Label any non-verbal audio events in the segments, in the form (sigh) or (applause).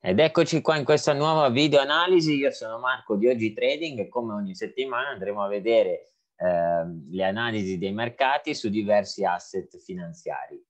Ed eccoci qua in questa nuova video analisi. Io sono Marco di Oggi Trading e come ogni settimana andremo a vedere eh, le analisi dei mercati su diversi asset finanziari.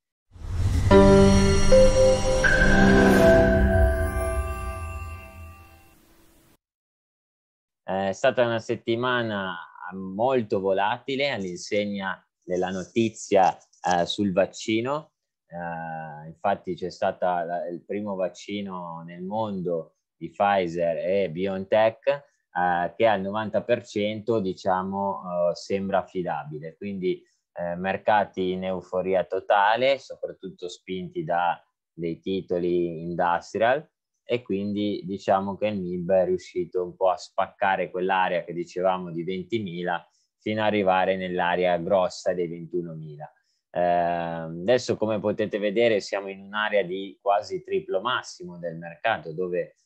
È stata una settimana eh, molto volatile all'insegna della notizia eh, sul vaccino eh, infatti c'è stato il primo vaccino nel mondo di Pfizer e BioNTech eh, che al 90% diciamo eh, sembra affidabile, quindi eh, mercati in euforia totale, soprattutto spinti da dei titoli industrial e quindi diciamo che il MIB è riuscito un po' a spaccare quell'area che dicevamo di 20.000 fino ad arrivare nell'area grossa dei 21.000. Ehm, adesso, come potete vedere, siamo in un'area di quasi triplo massimo del mercato, dove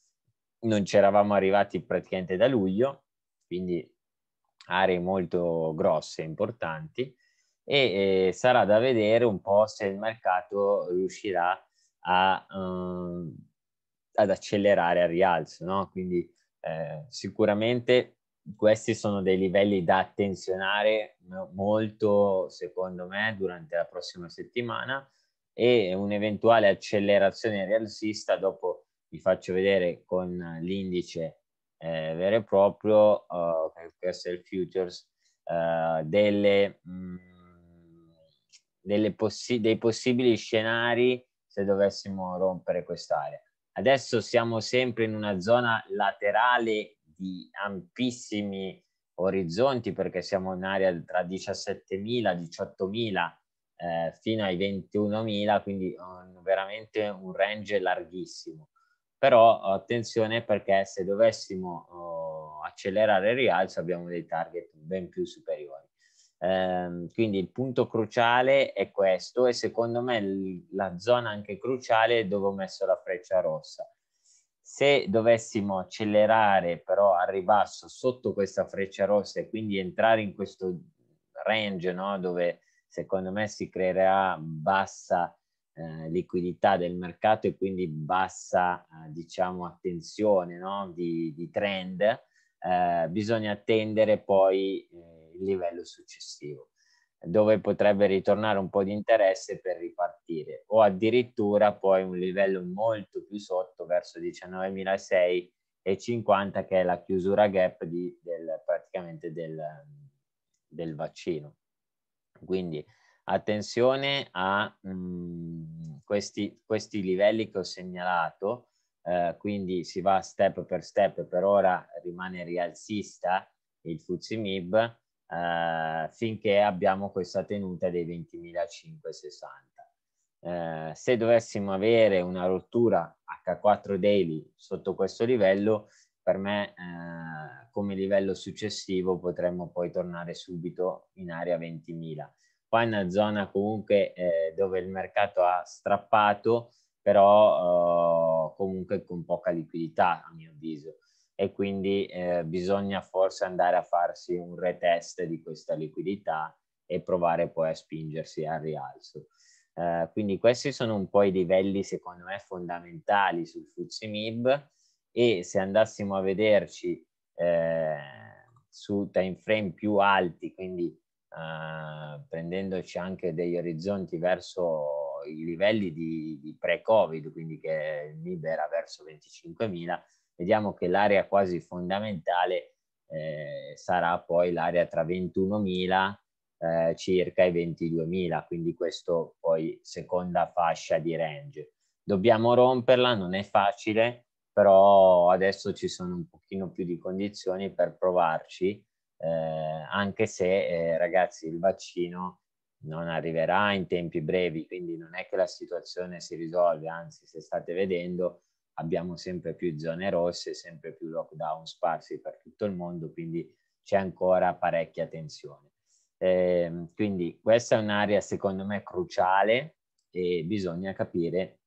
non ci eravamo arrivati praticamente da luglio, quindi aree molto grosse, importanti, e eh, sarà da vedere un po' se il mercato riuscirà a, ehm, ad accelerare al rialzo, no? Quindi eh, sicuramente questi sono dei livelli da attenzionare molto, secondo me, durante la prossima settimana e un'eventuale accelerazione rialzista dopo vi faccio vedere con l'indice eh, vero e proprio, uh, questo è il futures, uh, delle, mh, mm, delle possi- dei possibili scenari se dovessimo rompere quest'area. Adesso siamo sempre in una zona laterale di ampissimi orizzonti perché siamo in un'area tra 17.000 18.000 eh, fino ai 21.000 quindi um, veramente un range larghissimo però attenzione perché se dovessimo uh, accelerare il rialzo abbiamo dei target ben più superiori eh, quindi il punto cruciale è questo e secondo me la zona anche cruciale dove ho messo la freccia rossa se dovessimo accelerare però al ribasso sotto questa freccia rossa e quindi entrare in questo range no? dove secondo me si creerà bassa eh, liquidità del mercato e quindi bassa eh, diciamo attenzione no? di, di, trend, eh, bisogna attendere poi eh, il livello successivo dove potrebbe ritornare un po' di interesse per ripartire o addirittura poi un livello molto più sotto verso 19.650 che è la chiusura gap di, del, praticamente del, del vaccino. Quindi attenzione a mh, mm, questi, questi, livelli che ho segnalato, eh, quindi si va step per step, per ora rimane rialzista il Fuzimib, eh, finché abbiamo questa tenuta dei 20.560. Eh, se dovessimo avere una rottura H4 daily sotto questo livello, per me eh, come livello successivo potremmo poi tornare subito in area 20.000. Qua è una zona comunque eh, dove il mercato ha strappato, però oh, comunque con poca liquidità a mio avviso e quindi eh, bisogna forse andare a farsi un retest di questa liquidità e provare poi a spingersi al rialzo. Eh, quindi questi sono un po' i livelli secondo me fondamentali sul FTSE MIB e se andassimo a vederci eh, su time frame più alti, quindi eh, prendendoci anche degli orizzonti verso i livelli di, di pre-Covid, quindi che il MIB era verso 25.000, vediamo che l'area quasi fondamentale eh, sarà poi l'area tra 21.000 eh, circa e 22.000, quindi questo poi seconda fascia di range. Dobbiamo romperla, non è facile, però adesso ci sono un pochino più di condizioni per provarci, eh, anche se eh, ragazzi il vaccino non arriverà in tempi brevi, quindi non è che la situazione si risolve, anzi se state vedendo abbiamo sempre più zone rosse, sempre più lockdown sparsi per tutto il mondo, quindi c'è ancora parecchia tensione. Eh, quindi questa è un'area secondo me cruciale e bisogna capire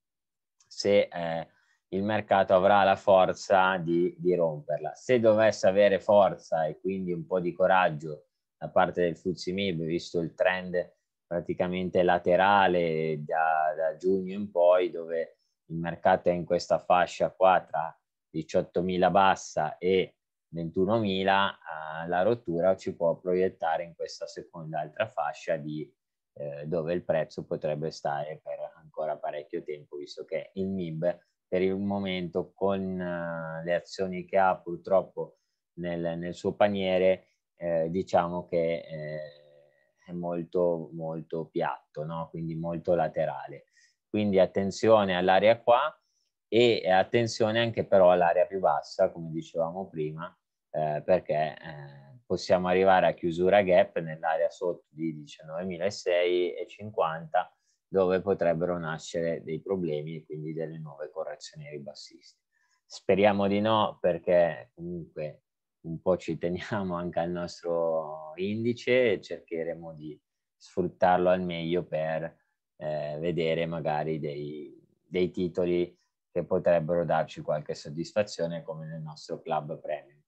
se eh, il mercato avrà la forza di, di, romperla. Se dovesse avere forza e quindi un po' di coraggio da parte del Fuzimib, visto il trend praticamente laterale da, da giugno in poi, dove il mercato è in questa fascia qua tra 18.000 bassa e 21.000, eh, la rottura ci può proiettare in questa seconda altra fascia di, eh, dove il prezzo potrebbe stare per ancora parecchio tempo, visto che il MIB per il momento con uh, le azioni che ha purtroppo nel, nel suo paniere, eh, diciamo che eh, è molto, molto piatto, no? quindi molto laterale. Quindi attenzione all'area qua e attenzione anche però all'area più bassa, come dicevamo prima, eh, perché eh, possiamo arrivare a chiusura gap nell'area sotto di 19.650 dove potrebbero nascere dei problemi e quindi delle nuove correzioni ribassiste. Speriamo di no perché comunque un po' ci teniamo (laughs) anche al nostro indice e cercheremo di sfruttarlo al meglio per eh, vedere magari dei, dei, titoli che potrebbero darci qualche soddisfazione come nel nostro club premium.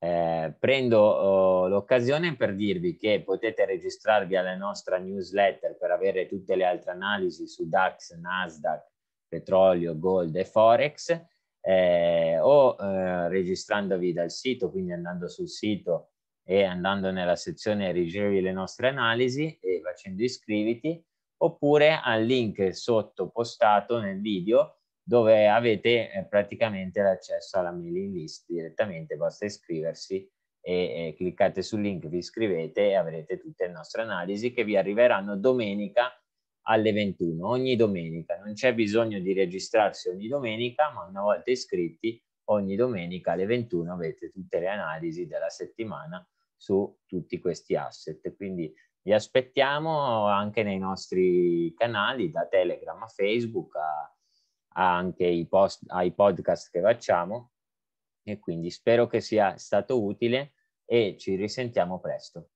Eh, prendo oh, l'occasione per dirvi che potete registrarvi alla nostra newsletter per avere tutte le altre analisi su DAX, Nasdaq, petrolio, gold e forex eh, o eh, registrandovi dal sito, quindi andando sul sito e andando nella sezione ricevi le nostre analisi e facendo iscriviti oppure al link sotto postato nel video dove avete eh, praticamente l'accesso alla mailing list direttamente, basta iscriversi e, e cliccate sul link, vi iscrivete e avrete tutte le nostre analisi che vi arriveranno domenica alle 21, ogni domenica. Non c'è bisogno di registrarsi ogni domenica, ma una volta iscritti ogni domenica alle 21 avete tutte le analisi della settimana su tutti questi asset. Quindi vi aspettiamo anche nei nostri canali, da Telegram a Facebook, a, a anche i post, ai podcast che facciamo. E quindi spero che sia stato utile e ci risentiamo presto.